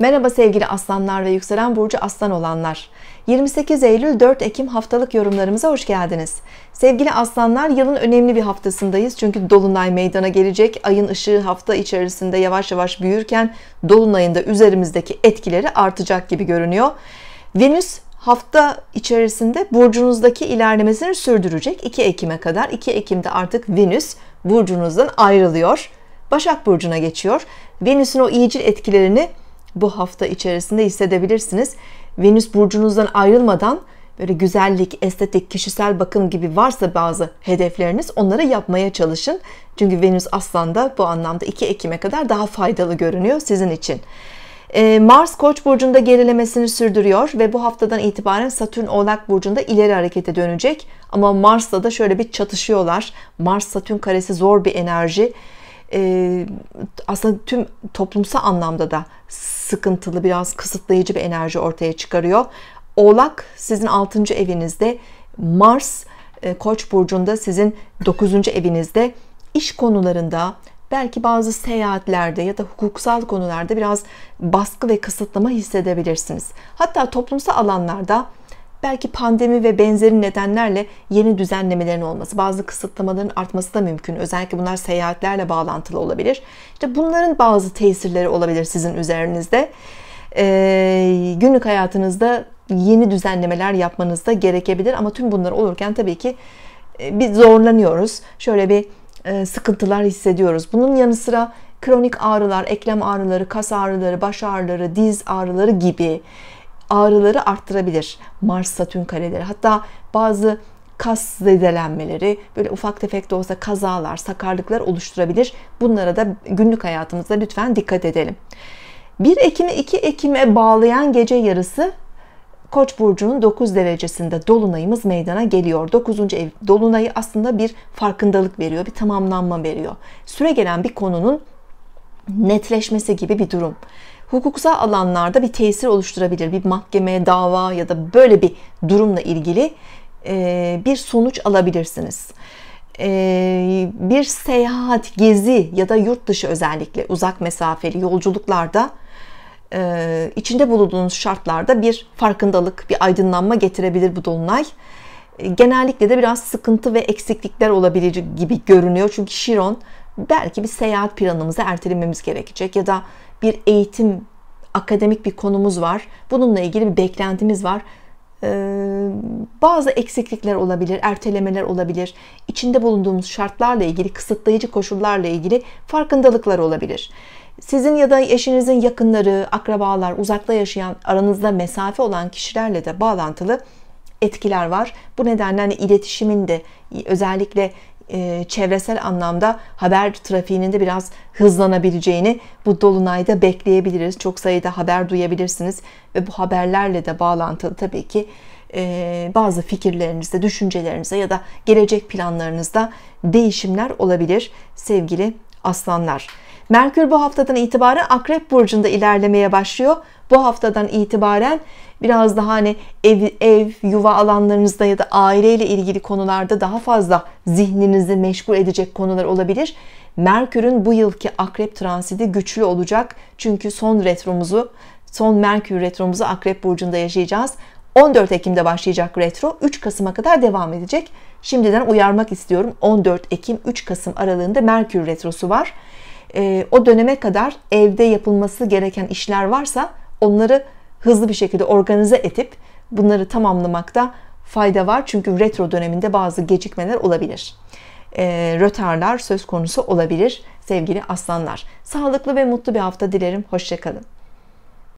Merhaba sevgili aslanlar ve yükselen burcu aslan olanlar. 28 Eylül 4 Ekim haftalık yorumlarımıza hoş geldiniz. Sevgili aslanlar yılın önemli bir haftasındayız. Çünkü dolunay meydana gelecek. Ayın ışığı hafta içerisinde yavaş yavaş büyürken dolunayın da üzerimizdeki etkileri artacak gibi görünüyor. Venüs hafta içerisinde burcunuzdaki ilerlemesini sürdürecek 2 Ekim'e kadar. 2 Ekim'de artık Venüs burcunuzdan ayrılıyor. Başak burcuna geçiyor. Venüs'ün o iyicil etkilerini bu hafta içerisinde hissedebilirsiniz. Venüs burcunuzdan ayrılmadan böyle güzellik, estetik, kişisel bakım gibi varsa bazı hedefleriniz onları yapmaya çalışın. Çünkü Venüs aslında bu anlamda 2 Ekim'e kadar daha faydalı görünüyor sizin için. Ee, Mars Koç burcunda gerilemesini sürdürüyor ve bu haftadan itibaren Satürn Oğlak burcunda ileri harekete dönecek. Ama Mars'la da şöyle bir çatışıyorlar. Mars Satürn karesi zor bir enerji e, aslında tüm toplumsal anlamda da sıkıntılı biraz kısıtlayıcı bir enerji ortaya çıkarıyor. Oğlak sizin 6. evinizde Mars e, Koç burcunda sizin 9. evinizde iş konularında belki bazı seyahatlerde ya da hukuksal konularda biraz baskı ve kısıtlama hissedebilirsiniz. Hatta toplumsal alanlarda belki pandemi ve benzeri nedenlerle yeni düzenlemelerin olması, bazı kısıtlamaların artması da mümkün. Özellikle bunlar seyahatlerle bağlantılı olabilir. İşte bunların bazı tesirleri olabilir sizin üzerinizde. Ee, günlük hayatınızda yeni düzenlemeler yapmanız da gerekebilir ama tüm bunlar olurken tabii ki e, bir zorlanıyoruz. Şöyle bir e, sıkıntılar hissediyoruz. Bunun yanı sıra kronik ağrılar, eklem ağrıları, kas ağrıları, baş ağrıları, diz ağrıları gibi ağrıları arttırabilir. Mars Satürn kareleri hatta bazı kas zedelenmeleri, böyle ufak tefek de olsa kazalar, sakarlıklar oluşturabilir. Bunlara da günlük hayatımızda lütfen dikkat edelim. 1 Ekim'i 2 Ekim'e bağlayan gece yarısı Koç burcunun 9 derecesinde dolunayımız meydana geliyor. 9. ev dolunayı aslında bir farkındalık veriyor, bir tamamlanma veriyor. Süre gelen bir konunun netleşmesi gibi bir durum hukuksal alanlarda bir tesir oluşturabilir. Bir mahkemeye dava ya da böyle bir durumla ilgili e, bir sonuç alabilirsiniz. E, bir seyahat, gezi ya da yurt dışı özellikle uzak mesafeli yolculuklarda e, içinde bulunduğunuz şartlarda bir farkındalık, bir aydınlanma getirebilir bu dolunay. Genellikle de biraz sıkıntı ve eksiklikler olabilir gibi görünüyor. Çünkü Şiron belki bir seyahat planımızı ertelememiz gerekecek ya da bir eğitim, akademik bir konumuz var. Bununla ilgili bir beklentimiz var. Ee, bazı eksiklikler olabilir, ertelemeler olabilir, İçinde bulunduğumuz şartlarla ilgili, kısıtlayıcı koşullarla ilgili farkındalıklar olabilir. Sizin ya da eşinizin yakınları, akrabalar, uzakta yaşayan, aranızda mesafe olan kişilerle de bağlantılı etkiler var. Bu nedenle hani iletişimin de özellikle e, çevresel anlamda haber trafiğinin de biraz hızlanabileceğini bu dolunayda bekleyebiliriz. Çok sayıda haber duyabilirsiniz ve bu haberlerle de bağlantılı tabii ki e, bazı fikirlerinizde, düşüncelerinizde ya da gelecek planlarınızda değişimler olabilir sevgili aslanlar. Merkür bu haftadan itibaren Akrep burcunda ilerlemeye başlıyor. Bu haftadan itibaren biraz daha hani ev, ev, yuva alanlarınızda ya da aileyle ilgili konularda daha fazla zihninizi meşgul edecek konular olabilir. Merkür'ün bu yılki akrep transidi güçlü olacak. Çünkü son retromuzu, son Merkür retromuzu akrep burcunda yaşayacağız. 14 Ekim'de başlayacak retro 3 Kasım'a kadar devam edecek. Şimdiden uyarmak istiyorum. 14 Ekim 3 Kasım aralığında Merkür retrosu var. Ee, o döneme kadar evde yapılması gereken işler varsa onları hızlı bir şekilde organize edip bunları tamamlamakta fayda var. Çünkü retro döneminde bazı gecikmeler olabilir. E, rötarlar söz konusu olabilir sevgili aslanlar. Sağlıklı ve mutlu bir hafta dilerim. Hoşçakalın.